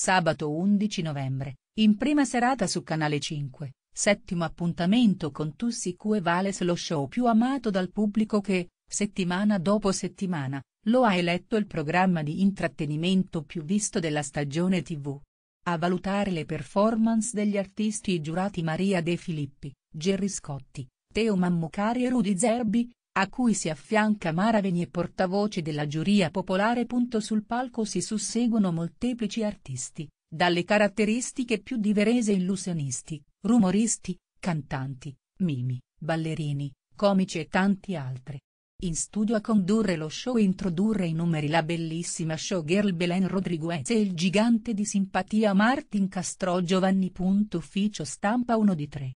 Sabato 11 novembre, in prima serata su Canale 5, settimo appuntamento con Tussicu e Vales lo show più amato dal pubblico che, settimana dopo settimana, lo ha eletto il programma di intrattenimento più visto della stagione tv. A valutare le performance degli artisti giurati Maria De Filippi, Gerry Scotti, Teo Mammucari e Rudy Zerbi, a cui si affianca Maravegni portavoce della giuria popolare. Sul palco si susseguono molteplici artisti, dalle caratteristiche più diverse illusionisti, rumoristi, cantanti, mimi, ballerini, comici e tanti altri. In studio a condurre lo show e introdurre i numeri la bellissima showgirl Belen Rodriguez e il gigante di simpatia Martin Castro Giovanni. Ufficio stampa 1 di 3.